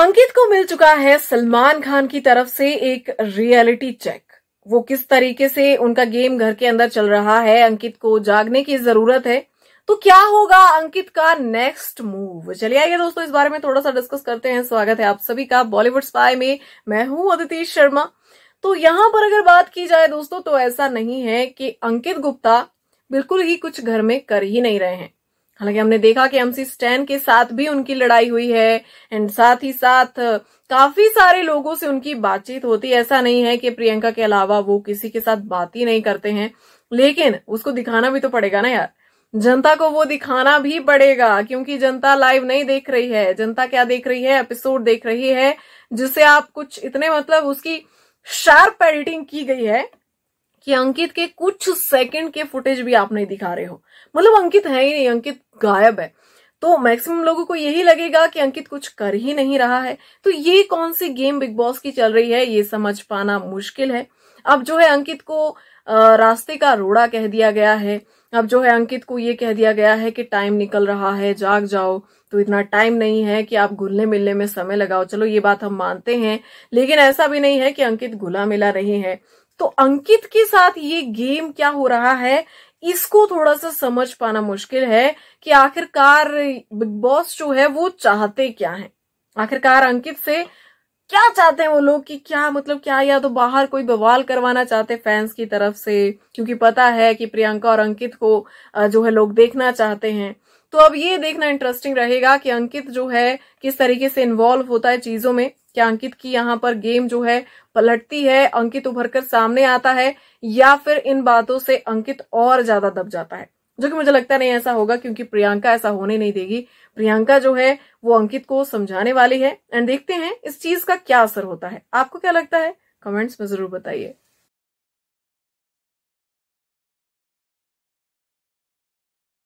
अंकित को मिल चुका है सलमान खान की तरफ से एक रियलिटी चेक वो किस तरीके से उनका गेम घर के अंदर चल रहा है अंकित को जागने की जरूरत है तो क्या होगा अंकित का नेक्स्ट मूव चलिए आइए दोस्तों इस बारे में थोड़ा सा डिस्कस करते हैं स्वागत है आप सभी का बॉलीवुड स्पाई में मैं हूं अदिति शर्मा तो यहां पर अगर बात की जाए दोस्तों तो ऐसा नहीं है कि अंकित गुप्ता बिल्कुल ही कुछ घर में कर ही नहीं रहे हैं हालांकि हमने देखा कि एमसी स्टैन के साथ भी उनकी लड़ाई हुई है एंड साथ ही साथ काफी सारे लोगों से उनकी बातचीत होती ऐसा नहीं है कि प्रियंका के अलावा वो किसी के साथ बात ही नहीं करते हैं लेकिन उसको दिखाना भी तो पड़ेगा ना यार जनता को वो दिखाना भी पड़ेगा क्योंकि जनता लाइव नहीं देख रही है जनता क्या देख रही है एपिसोड देख रही है जिससे आप कुछ इतने मतलब उसकी शार्प एडिटिंग की गई है कि अंकित के कुछ सेकंड के फुटेज भी आप नहीं दिखा रहे हो मतलब अंकित है ही नहीं अंकित गायब है तो मैक्सिमम लोगों को यही लगेगा कि अंकित कुछ कर ही नहीं रहा है तो ये कौन सी गेम बिग बॉस की चल रही है ये समझ पाना मुश्किल है अब जो है अंकित को रास्ते का रोड़ा कह दिया गया है अब जो है अंकित को ये कह दिया गया है कि टाइम निकल रहा है जाग जाओ तो इतना टाइम नहीं है कि आप घुलने मिलने में समय लगाओ चलो ये बात हम मानते हैं लेकिन ऐसा भी नहीं है कि अंकित घुला मिला रहे है तो अंकित के साथ ये गेम क्या हो रहा है इसको थोड़ा सा समझ पाना मुश्किल है कि आखिरकार बिग बॉस जो है वो चाहते क्या है आखिरकार अंकित से क्या चाहते हैं वो लोग कि क्या मतलब क्या या तो बाहर कोई बवाल करवाना चाहते हैं फैंस की तरफ से क्योंकि पता है कि प्रियंका और अंकित को जो है लोग देखना चाहते हैं तो अब ये देखना इंटरेस्टिंग रहेगा कि अंकित जो है किस तरीके से इन्वॉल्व होता है चीजों में क्या अंकित की यहाँ पर गेम जो है पलटती है अंकित उभर कर सामने आता है या फिर इन बातों से अंकित और ज्यादा दब जाता है जो कि मुझे लगता नहीं ऐसा होगा क्योंकि प्रियंका ऐसा होने नहीं देगी प्रियंका जो है वो अंकित को समझाने वाली है एंड देखते हैं इस चीज का क्या असर होता है आपको क्या लगता है कमेंट्स में जरूर बताइए